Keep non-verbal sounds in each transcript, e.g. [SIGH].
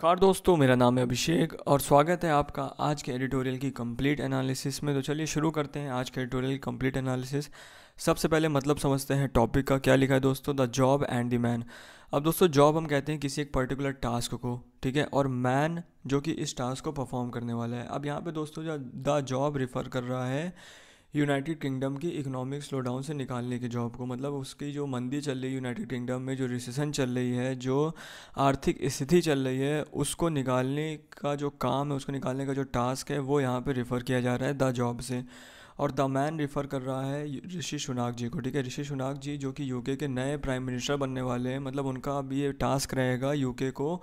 नमस्कार दोस्तों मेरा नाम है अभिषेक और स्वागत है आपका आज के एडिटोरियल की कंप्लीट एनालिसिस में तो चलिए शुरू करते हैं आज के एडिटोरियल की कंप्लीट एनालिसिस सबसे पहले मतलब समझते हैं टॉपिक का क्या लिखा है दोस्तों the job and the man अब दोस्तों जॉब हम कहते हैं किसी एक पर्टिकुलर टास्क को ठीक है और मैन जो कि इस टास्क को परफॉर्म करने वाला है अब यहाँ पे दोस्तों जो द जॉब रिफ़र कर रहा है यूनाइटेड किंगडम की इकोनॉमिक स्लोडाउन से निकालने की जॉब को मतलब उसकी जो मंदी चल रही है यूनाइटेड किंगडम में जो रिसेशन चल रही है जो आर्थिक स्थिति चल रही है उसको निकालने का जो काम है उसको निकालने का जो टास्क है वो यहाँ पर रिफ़र किया जा रहा है द जॉब से और द मैन रिफ़र कर रहा है ऋषि सुनाक जी को ठीक है ऋषि सुनाक जी जो कि यूके के नए प्राइम मिनिस्टर बनने वाले हैं मतलब उनका अब ये टास्क रहेगा यूके को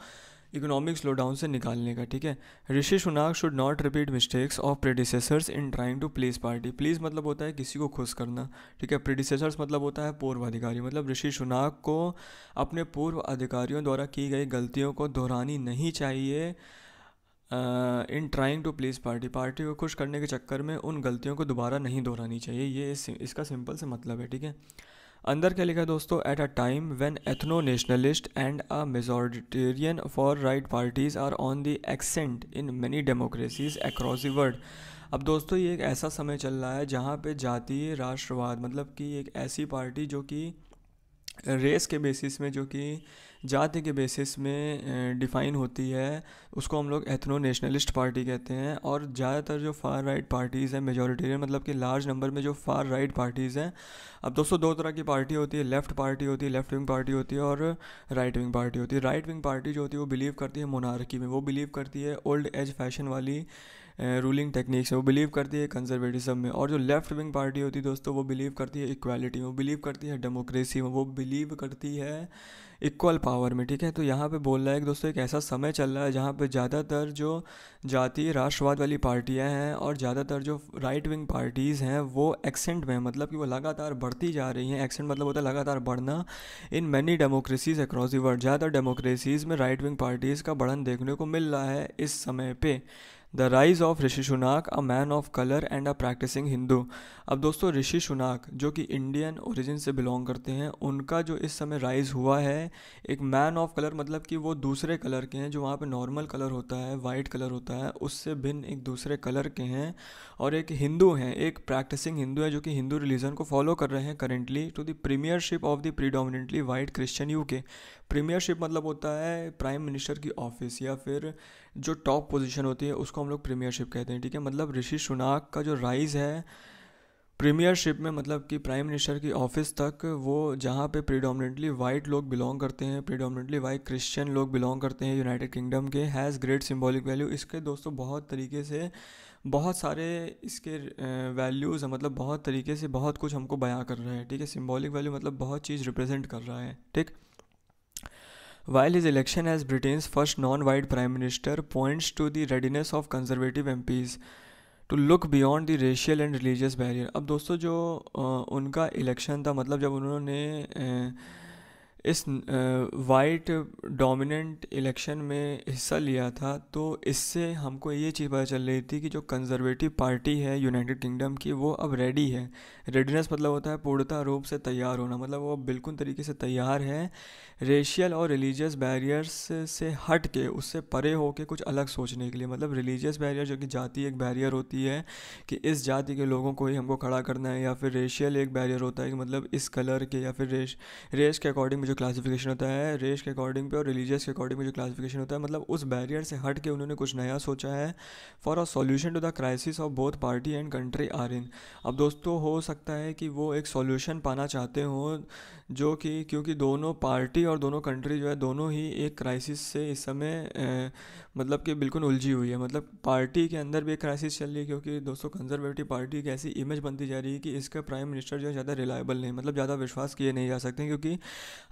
इकोनॉमिक स्लो डाउन से निकालने का ठीक है Rishi Sunak should not repeat mistakes of predecessors in trying to place party please मतलब होता है किसी को खुश करना ठीक है प्रेडिसेसर्स मतलब होता है पूर्व अधिकारी मतलब ऋषि सुनाक को अपने पूर्व अधिकारियों द्वारा की गई गलतियों को दोहरानी नहीं चाहिए in trying to please party party को खुश करने के चक्कर में उन गलतियों को दोबारा नहीं दोहरानी चाहिए ये इस, इसका सिंपल से मतलब है ठीक है अंदर क्या लिखा है दोस्तों at a time when ethno nationalist and a majoritarian for right parties are on the ascent in many democracies across the world अब दोस्तों ये एक ऐसा समय चल रहा है जहाँ पे जातीय राष्ट्रवाद मतलब कि एक ऐसी पार्टी जो कि रेस के बेसिस में जो कि जाति के बेसिस में डिफ़ाइन होती है उसको हम लोग एथनो नेशनलिस्ट पार्टी कहते हैं और ज़्यादातर जो फार राइट पार्टीज़ हैं मेजोरिटेरियन मतलब कि लार्ज नंबर में जो फार राइट पार्टीज़ हैं अब दोस्तों दो तरह की पार्टी होती है लेफ़्ट पार्टी होती है लेफ़्ट विंग पार्टी होती है और राइट विंग पार्टी होती है राइट विंग पार्टी जो होती है वो बिलीव करती है मोनार्की में वो बिलीव करती है ओल्ड एज फैशन वाली रूलिंग टेक्निक्स है वो बिलीव करती है कंजर्वेटिज्म में और जो लेफ्ट विंग पार्टी होती है दोस्तों वो बिलीव करती है इक्वालिटी में वो बिलीव करती है डेमोक्रेसी में वो बिलीव करती है इक्वल पावर में ठीक है तो यहाँ पे बोल रहा है कि दोस्तों एक ऐसा समय चल रहा है जहाँ पे ज़्यादातर जो जातीय राष्ट्रवाद वाली पार्टियाँ हैं और ज़्यादातर जो राइट विंग पार्टीज़ हैं वो एक्सेंट में मतलब कि वो लगातार बढ़ती जा रही हैं एक्सेंट मतलब होता है लगातार बढ़ना in many democracies across the world ज़्यादातर डेमोक्रेसीज़ में राइट विंग पार्टीज़ का बढ़न देखने को मिल रहा है इस समय पर the rise of Rishi Sunak a man of colour and a practising Hindu अब दोस्तों ऋषि शुनाक जो कि इंडियन ओरिजिन से बिलोंग करते हैं उनका जो इस समय राइज हुआ है एक मैन ऑफ कलर मतलब कि वो दूसरे कलर के हैं जो वहाँ पे नॉर्मल कलर होता है वाइट कलर होता है उससे भिन्न एक दूसरे कलर के हैं और एक हिंदू हैं एक प्रैक्टिसिंग हिंदू है जो कि हिंदू रिलीजन को फॉलो कर रहे हैं currently to the premiership of the predominantly white Christian U K premiership मतलब होता है प्राइम मिनिस्टर की ऑफिस या फिर जो टॉप पोजीशन होती है उसको हम लोग प्रीमियरशिप कहते हैं ठीक है मतलब ऋषि सुनाक का जो राइज़ है प्रीमियरशिप में मतलब कि प्राइम मिनिस्टर की ऑफिस तक वो जहाँ पे प्रीडोमिनेटली वाइट लोग बिलोंग करते हैं प्रीडोमिनेटली वाइट क्रिश्चियन लोग बिलोंग करते हैं यूनाइटेड किंगडम के हैज़ ग्रेट सिम्बॉलिक वैल्यू इसके दोस्तों बहुत तरीके से बहुत सारे इसके वैल्यूज़ मतलब बहुत तरीके से बहुत कुछ हमको बयां कर रहा है ठीक है सिम्बॉलिक वैल्यू मतलब बहुत चीज़ रिप्रेजेंट कर रहा है ठीक While his election as Britain's first non white Prime Minister points to the readiness of conservative MPs to look beyond the racial and religious barrier अब दोस्तों जो उनका इलेक्शन था मतलब जब उन्होंने इस वाइट डोमिनेंट इलेक्शन में हिस्सा लिया था तो इससे हमको ये चीज़ पता चल रही थी कि जो कंजर्वेटिव पार्टी है यूनाइटेड किंगडम की वो अब रेडी है रेडीनेस मतलब होता है पूर्णता रूप से तैयार होना मतलब वो बिल्कुल तरीके से तैयार है रेशियल और रिलीजियस बैरियर्स से हट के उससे परे होके कुछ अलग सोचने के लिए मतलब रिलीजियस बैरियर जो कि जाति एक बैरियर होती है कि इस जाति के लोगों को ही हमको खड़ा करना है या फिर रेशियल एक बैरियर होता है कि मतलब इस कलर के या फिर रेश रेस के अकॉर्डिंग जो जो क्लासिफिकेशन होता है रेस के अकॉर्डिंग पे और रिलीजियस के अकॉर्डिंग में जो क्लासिफिकेशन होता है मतलब उस बैरियर से हट के उन्होंने कुछ नया सोचा है for a solution to the crisis of both party and country are in अब दोस्तों हो सकता है कि वो एक सॉल्यूशन पाना चाहते हों जो कि क्योंकि दोनों पार्टी और दोनों कंट्री जो है दोनों ही एक क्राइसिस से इस समय ए, मतलब कि बिल्कुल उलझी हुई है मतलब पार्टी के अंदर भी एक क्राइसिस चल रही है क्योंकि दोस्तों कंजर्वेटिव पार्टी एक ऐसी इमेज बनती जा रही है कि इसका प्राइम मिनिस्टर जो है ज़्यादा रिलायबल नहीं मतलब ज़्यादा विश्वास किए नहीं जा सकते क्योंकि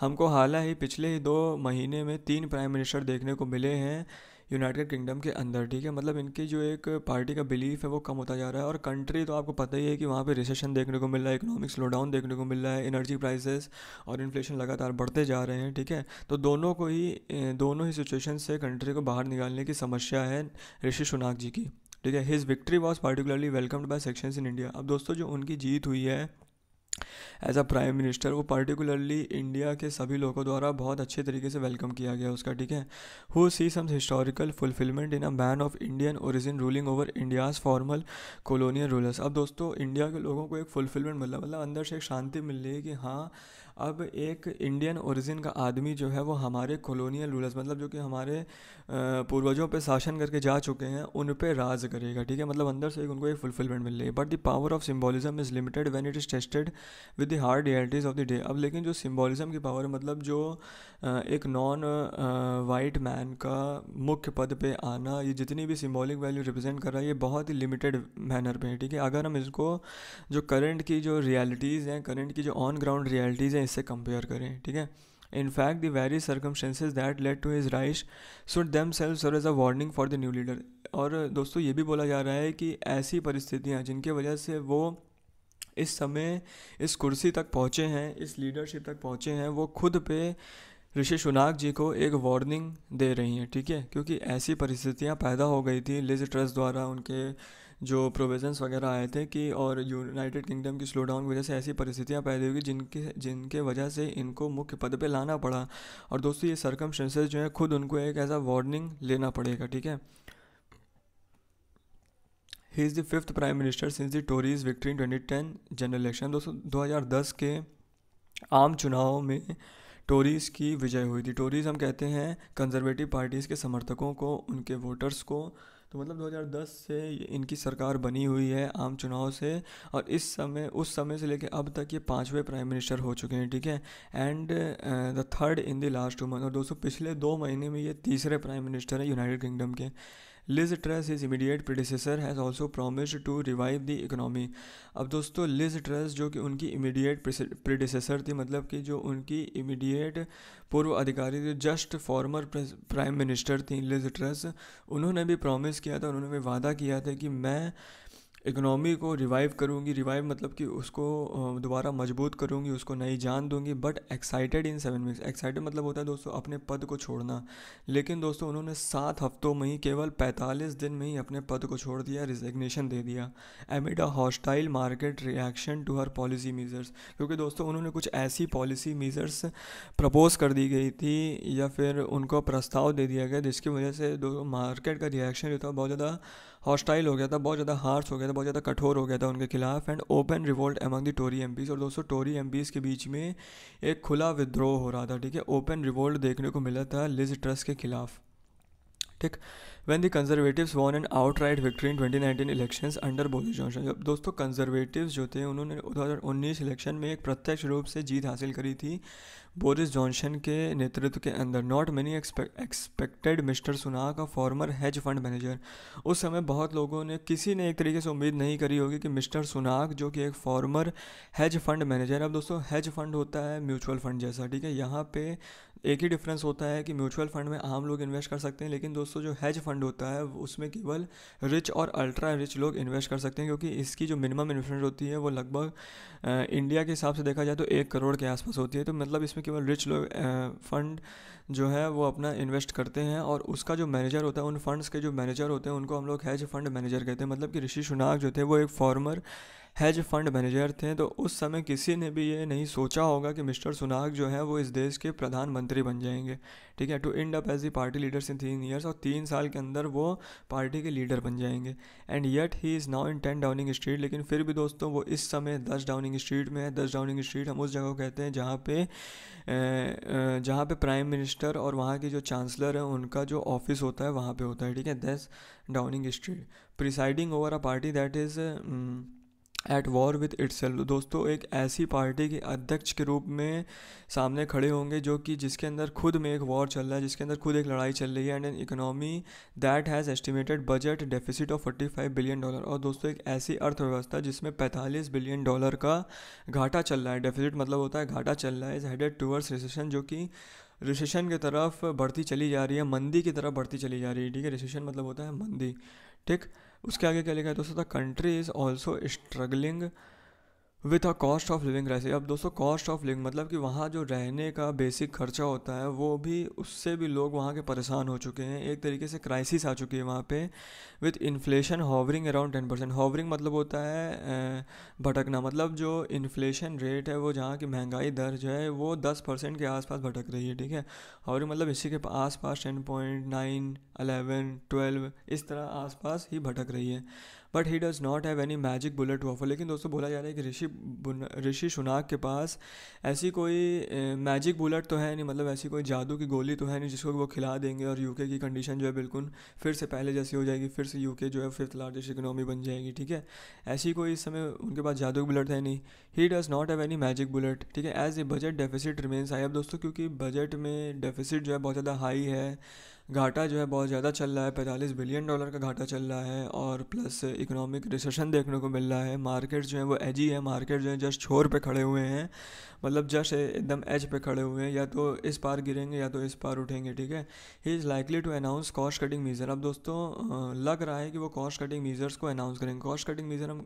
हम हमको हाल ही पिछले ही दो महीने में तीन प्राइम मिनिस्टर देखने को मिले हैं यूनाइटेड किंगडम के अंदर ठीक है मतलब इनकी जो एक पार्टी का बिलीफ है वो कम होता जा रहा है और कंट्री तो आपको पता ही है कि वहाँ पे रिसेशन देखने को मिल रहा है इकोनॉमिक स्लोडाउन देखने को मिल रहा है एनर्जी प्राइसेस और इन्फ्लेशन लगातार बढ़ते जा रहे हैं ठीक है तो दोनों को ही दोनों ही सिचुएशन से कंट्री को बाहर निकालने की समस्या है ऋषि सुनाक जी की ठीक है his victory was particularly welcomed by sections in India अब दोस्तों जो उनकी जीत हुई है एज अ प्राइम मिनिस्टर वो पर्टिकुलरली इंडिया के सभी लोगों द्वारा बहुत अच्छे तरीके से वेलकम किया गया उसका ठीक है who see some historical fulfilment in a man of Indian origin ruling over India's formal colonial rulers अब दोस्तों इंडिया के लोगों को एक फुलफिलमेंट मिल रहा मतलब अंदर से एक शांति मिल रही है कि हाँ अब एक इंडियन ओरिजिन का आदमी जो है वो हमारे कॉलोनियल रूलर्स मतलब जो कि हमारे पूर्वजों पर शासन करके जा चुके हैं उन पर राज करेगा ठीक है मतलब अंदर से एक उनको एक फुलफिलमेंट मिल रही है but the power of symbolism is limited when it is tested with the hard realities of the day अब लेकिन जो सिम्बोलिज्म की पावर है मतलब जो एक नॉन वाइट मैन का मुख्य पद पे आना ये जितनी भी सिम्बॉलिक वैल्यू रिप्रेजेंट कर रहा है ये बहुत ही लिमिटेड मैनर पे है ठीक है अगर हम इसको जो करंट की जो रियलिटीज़ हैं करंट की जो ऑन ग्राउंड रियलिटीज़ हैं इससे कंपेयर करें ठीक है In fact, the very circumstances that led to his rise should themselves serve as a warning for the new leader. और दोस्तों ये भी बोला जा रहा है कि ऐसी परिस्थितियाँ जिनके वजह से वो इस समय इस कुर्सी तक पहुँचे हैं इस लीडरशिप तक पहुँचे हैं वो खुद पे ऋषि सुनाक जी को एक वार्निंग दे रही हैं ठीक है क्योंकि ऐसी परिस्थितियाँ पैदा हो गई थी लिज ट्रस्ट द्वारा उनके जो प्रोविजंस वगैरह आए थे कि और यूनाइटेड किंगडम की स्लो डाउन की वजह से ऐसी परिस्थितियां पैदा हुई जिनके जिनके वजह से इनको मुख्य पद पे लाना पड़ा और दोस्तों ये सरकम जो है खुद उनको एक ऐसा वार्निंग लेना पड़ेगा ठीक है he is the fifth prime minister since the Tories victory in twenty ten general election दोस्तों दो हज़ार दस के आम चुनाव में टोरीज़ की विजय हुई थी टोरीज़ हम कहते हैं कंजर्वेटिव पार्टीज़ के समर्थकों को उनके वोटर्स को तो मतलब 2010 से इनकी सरकार बनी हुई है आम चुनाव से और इस समय उस समय से लेकर अब तक ये पाँचवें प्राइम मिनिस्टर हो चुके हैं ठीक है and the third in the last two month और दोस्तों पिछले दो महीने में ये तीसरे प्राइम मिनिस्टर हैं यूनाइटेड किंगडम के Liz Truss is immediate predecessor has also promised to revive the economy अब दोस्तों लिज ट्रस जो कि उनकी इमीडिएट प्रोडिसर थी मतलब कि जो उनकी इमीडिएट पूर्व अधिकारी थी जस्ट फॉर्मर प्राइम मिनिस्टर थी लिज ट्रस उन्होंने भी प्रॉमिस किया था उन्होंने भी वादा किया था कि मैं इकनॉमी को रिवाइव करूँगी रिवाइव मतलब कि उसको दोबारा मजबूत करूँगी उसको नई जान दूंगी but excited in seven weeks excited मतलब होता है दोस्तों अपने पद को छोड़ना लेकिन दोस्तों उन्होंने सात हफ्तों में ही केवल पैंतालीस दिन में ही अपने पद को छोड़ दिया रिजिग्नेशन दे दिया amid a hostile market reaction to her policy measures क्योंकि दोस्तों उन्होंने कुछ ऐसी पॉलिसी मीजर्स प्रपोज कर दी गई थी या फिर उनको प्रस्ताव दे दिया गया जिसकी वजह से दो मार्केट का रिएक्शन जो था बहुत ज़्यादा हॉस्टाइल हो गया था बहुत ज़्यादा हार्श हो गया था बहुत ज़्यादा कठोर हो गया था उनके खिलाफ and open revolt among the Tory M और दोस्तों टोरी एम के बीच में एक खुला विद्रोह हो रहा था ठीक है ओपन रिवोल्ट देखने को मिला था लिज ट्रस्ट के खिलाफ ठीक when the conservatives won an outright victory in 2019 elections under Boris Johnson जब दोस्तों कंजर्वेटिव्स जो थे उन्होंने 2019 इलेक्शन में एक प्रत्यक्ष रूप से जीत हासिल करी थी बोरिस जॉनसन के नेतृत्व के अंदर not many expected Mister Sunak का फॉर्मर हेज फंड मैनेजर उस समय बहुत लोगों ने किसी ने एक तरीके से उम्मीद नहीं करी होगी कि मिस्टर सुनाक जो कि एक फॉर्मर हेज फंड मैनेजर अब दोस्तों हेज फंड होता है म्यूचुअल फंड जैसा ठीक है यहाँ पे एक ही डिफरेंस होता है कि म्यूचुअल फंड में आम लोग इन्वेस्ट कर सकते हैं लेकिन दोस्तों जो हेज फंड फंड होता है उसमें केवल रिच और अल्ट्रा रिच लोग इन्वेस्ट कर सकते हैं क्योंकि इसकी जो मिनिमम इन्वेस्टमेंट होती है वो लगभग इंडिया के हिसाब से देखा जाए तो एक करोड़ के आसपास होती है तो मतलब इसमें केवल रिच लोग फंड जो है वो अपना इन्वेस्ट करते हैं और उसका जो मैनेजर होता है उन फंड्स के जो मैनेजर होते हैं उनको हम लोग हैज फंड मैनेजर कहते हैं मतलब कि ऋषि सुनाक जो थे वो एक फॉर्मर हैज फंड मैनेजर थे तो उस समय किसी ने भी ये नहीं सोचा होगा कि मिस्टर सुनाक जो है वो इस देश के प्रधानमंत्री बन जाएंगे ठीक है to end up as the party leaders in तीन ईयर्स और तीन साल के अंदर वो पार्टी के लीडर बन जाएंगे and yet he is now in ten Downing Street लेकिन फिर भी दोस्तों वो इस समय दस डाउनिंग स्ट्रीट में है दस डाउनिंग स्ट्रीट हम उस जगह को कहते हैं जहाँ पे जहाँ पे प्राइम मिनिस्टर और वहाँ के जो चांसलर हैं उनका जो ऑफिस होता है वहाँ पे होता है ठीक है दस Downing Street presiding over a party that is at war with its दोस्तों एक ऐसी पार्टी के अध्यक्ष के रूप में सामने खड़े होंगे जो कि जिसके अंदर खुद में एक वॉर चल रहा है जिसके अंदर खुद एक लड़ाई चल रही है and an economy that has estimated budget deficit of forty five billion dollar और दोस्तों एक ऐसी अर्थव्यवस्था जिसमें पैंतालीस बिलियन डॉलर का घाटा चल रहा है डेफिसिट मतलब होता है घाटा चल रहा है इज हेडेड टूवर्ड्स रिसेशन जो कि रिसेशन की तरफ बढ़ती चली जा रही है मंदी की तरफ बढ़ती चली जा रही है ठीक है रिसेशन मतलब होता है मंदी ठीक उसके आगे क्या लिखा है दोस्तों the country is also struggling with a cost of living crisis अब दोस्तों कॉस्ट ऑफ लिविंग मतलब कि वहाँ जो रहने का बेसिक खर्चा होता है वो भी उससे भी लोग वहाँ के परेशान हो चुके हैं एक तरीके से क्राइसिस आ चुकी है वहाँ पे with inflation hovering around ten percent hovering मतलब होता है भटकना मतलब जो इन्फ्लेशन रेट है वो जहाँ की महंगाई दर जो है वो दस परसेंट के आसपास भटक रही है ठीक है हॉवरिंग मतलब इसी के आस पास ten point nine eleven twelve इस तरह आसपास ही भटक रही है but he does not have any magic bullet to offer लेकिन दोस्तों बोला जा रहा है कि ऋषि ऋषि शुनाक के पास ऐसी कोई मैजिक बुलेट तो है नहीं मतलब ऐसी कोई जादू की गोली तो है नहीं जिसको वो खिला देंगे और यूके की कंडीशन जो है बिल्कुल फिर से पहले जैसी हो जाएगी फिर से यूके जो है फिफ्थ लार्जेस्ट इकनॉमी बन जाएगी ठीक है ऐसी कोई इस समय उनके पास जादू की बुलेट है नहीं he does not have any magic bullet ठीक है as a budget deficit remains I अब दोस्तों क्योंकि बजट में डेफिसिट जो है बहुत ज़्यादा हाई है घाटा जो है बहुत ज़्यादा चल रहा है पैंतालीस बिलियन डॉलर का घाटा चल रहा है और प्लस इकोनॉमिक रिसेशन देखने को मिल रहा है मार्केट जो है वो एजी है मार्केट जो है जस्ट छोर पे खड़े हुए हैं मतलब जस्ट एकदम एज पे खड़े हुए हैं या तो इस पार गिरेंगे या तो इस पार उठेंगे ठीक है he is likely to announce cost cutting measure अब दोस्तों लग रहा है कि वो कॉस्ट कटिंग मीज़र्स को अनाउंस करेंगे कॉस्ट कटिंग मीज़र हम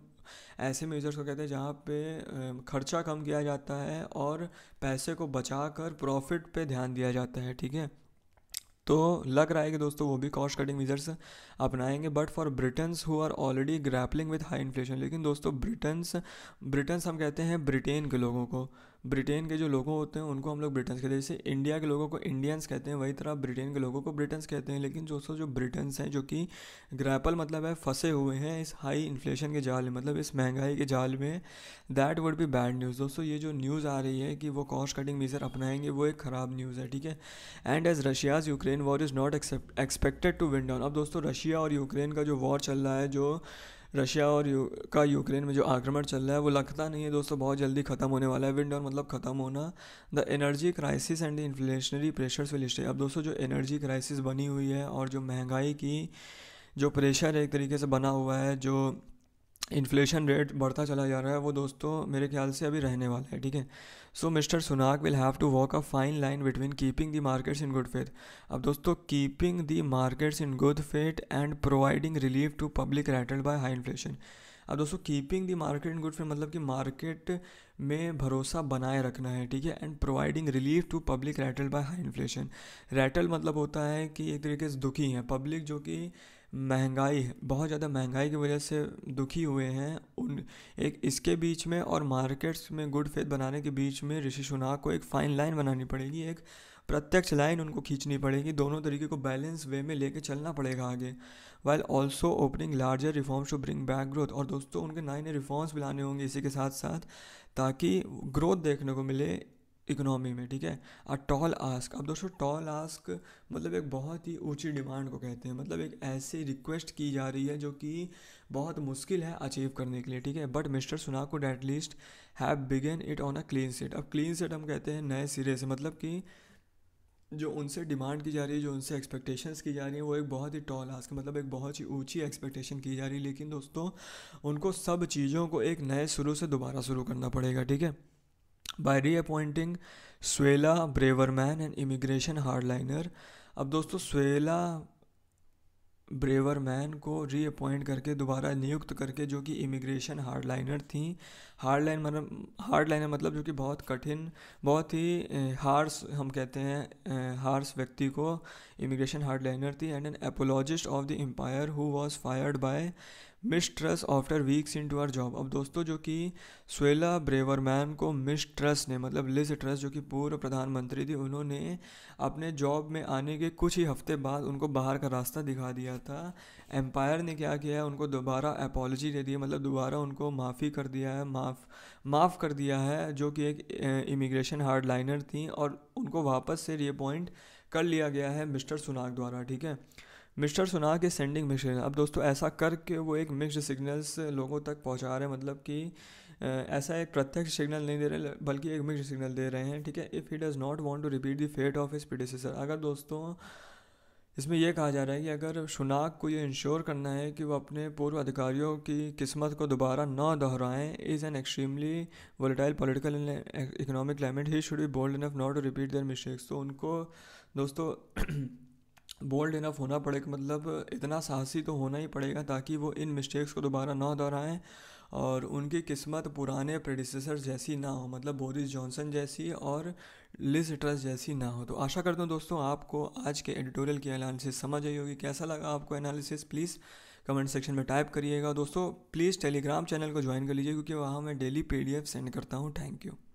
ऐसे मीज़र्स को कहते हैं जहाँ पे खर्चा कम किया जाता है और पैसे को बचा कर प्रॉफिट पे ध्यान दिया जाता है ठीक है तो लग रहा है कि दोस्तों वो भी कॉस्ट कटिंग मेजर्स अपनाएंगे but for Britons who are already grappling with high inflation लेकिन दोस्तों ब्रिटन्स ब्रिटन्स हम कहते हैं ब्रिटेन के लोगों को ब्रिटेन के जो लोगों होते हैं उनको हम लोग ब्रिटन्स कहते हैं जैसे इंडिया के लोगों को इंडियंस कहते हैं वही तरह ब्रिटेन के लोगों को ब्रिटन्स कहते हैं लेकिन दोस्तों जो ब्रिटन्स हैं जो कि ग्रैपल मतलब है फंसे हुए हैं इस हाई इन्फ्लेशन के जाल में मतलब इस महंगाई के जाल में that would be bad news दोस्तों ये जो न्यूज़ आ रही है कि वो कॉस्ट कटिंग मीज़र अपनाएंगे वो एक ख़राब न्यूज़ है ठीक है and as Russia's Ukraine war is not except expected to wind down अब दोस्तों रशिया और यूक्रेन का जो वॉर चल रहा है जो रशिया और यू, का यूक्रेन में जो आक्रमण चल रहा है वो लगता नहीं है दोस्तों बहुत जल्दी खत्म होने वाला है विंड और मतलब खत्म होना the energy crisis and inflationary pressures will stay अब दोस्तों जो एनर्जी क्राइसिस बनी हुई है और जो महंगाई की जो प्रेशर है एक तरीके से बना हुआ है जो इन्फ्लेशन रेट बढ़ता चला जा रहा है वो दोस्तों मेरे ख्याल से अभी रहने वाला है ठीक है so mister Sunak will have to walk a fine line between keeping the markets in good faith अब दोस्तों keeping the markets in good faith and providing relief to public rattled by high inflation अब दोस्तों keeping the market in good faith मतलब कि market में भरोसा बनाए रखना है ठीक है and providing relief to public rattled by high inflation rattled मतलब होता है कि एक तरीके से दुखी है पब्लिक जो कि महंगाई बहुत ज़्यादा महंगाई की वजह से दुखी हुए हैं उन एक इसके बीच में और मार्केट्स में गुड फेथ बनाने के बीच में ऋषि सुनाक को एक फ़ाइन लाइन बनानी पड़ेगी एक प्रत्यक्ष लाइन उनको खींचनी पड़ेगी दोनों तरीके को बैलेंस वे में लेके चलना पड़ेगा आगे while also opening larger reforms to bring back growth और दोस्तों उनके नए नए रिफॉर्म्स भी लाने होंगे इसी के साथ साथ ताकि ग्रोथ देखने को मिले इकोनॉमी में ठीक है आ टॉल आस्क अब दोस्तों टॉल आस्क मतलब एक बहुत ही ऊंची डिमांड को कहते हैं मतलब एक ऐसी रिक्वेस्ट की जा रही है जो कि बहुत मुश्किल है अचीव करने के लिए ठीक है बट मिस्टर सुनाको could least have begin it on a clean set अब क्लीन सेट हम कहते हैं नए सिरे से मतलब कि जो उनसे डिमांड की जा रही है जो उनसे एक्सपेक्टेशंस की जा रही है वो एक बहुत ही टॉल आस्क मतलब एक बहुत ही ऊंची एक्सपेक्टेशन की जा रही है लेकिन दोस्तों उनको सब चीज़ों को एक नए शुरू से दोबारा शुरू करना पड़ेगा ठीक है by reappointing Suella Braverman and immigration hardliner अब दोस्तों स्वेला ब्रेवरमैन को रीअपॉइंट करके दोबारा नियुक्त करके जो कि इमिग्रेशन हार्डलाइनर थी हार्ड लाइन मतलब हार्ड लाइनर मतलब जो कि बहुत कठिन बहुत ही हार्स हम कहते हैं हार्स व्यक्ति को इमिग्रेशन हार्ड लाइनर थी and an apologist of the empire who was fired by miss Truss after weeks into her job अब दोस्तों जो कि स्वेला ब्रेवर मैम को ट्रस्ट ने मतलब लिज ट्रस जो कि पूर्व प्रधानमंत्री थी उन्होंने अपने जॉब में आने के कुछ ही हफ्ते बाद उनको बाहर का रास्ता दिखा दिया था एम्पायर ने क्या किया है उनको दोबारा अपॉलोजी दे दी मतलब दोबारा उनको माफ़ी कर दिया है माफ़ माफ़ माफ़ कर दिया है जो कि एक इमिग्रेशन हार्ड लाइनर थी और उनको वापस से रिअपॉइंट कर लिया गया है मिस्टर सुनाक द्वारा ठीक है मिस्टर सुनाक के सेंडिंग मिशन अब दोस्तों ऐसा करके वो एक मिक्सड सिग्नल्स लोगों तक पहुंचा रहे हैं मतलब कि ऐसा एक प्रत्यक्ष सिग्नल नहीं दे रहे बल्कि एक मिक्सड सिग्नल दे रहे हैं ठीक है if he does not want to repeat the fate of his producer अगर दोस्तों इसमें यह कहा जा रहा है कि अगर शुनाक को ये इंश्योर करना है कि वो अपने पूर्व अधिकारियों की किस्मत को दोबारा ना दोहराएं is an extremely volatile political and economic climate he should be bold enough not to repeat their mistakes तो उनको दोस्तों बोल्ड [CLEARS THROAT] इनफ होना पड़ेगा मतलब इतना साहसी तो होना ही पड़ेगा ताकि वो इन मिस्टेक्स को दोबारा ना दोहराएं और उनकी किस्मत पुराने प्रेडिसेसर जैसी ना हो मतलब बोरिस जॉनसन जैसी और लिज ट्रस्ट जैसी ना हो तो आशा करता हूँ दोस्तों आपको आज के एडिटोरियल की एनालिसिस समझ आई होगी कैसा लगा आपको एनालिसिस प्लीज़ कमेंट सेक्शन में टाइप करिएगा दोस्तों प्लीज़ टेलीग्राम चैनल को ज्वाइन कर लीजिए क्योंकि वहाँ मैं डेली पीडीएफ सेंड करता हूँ थैंक यू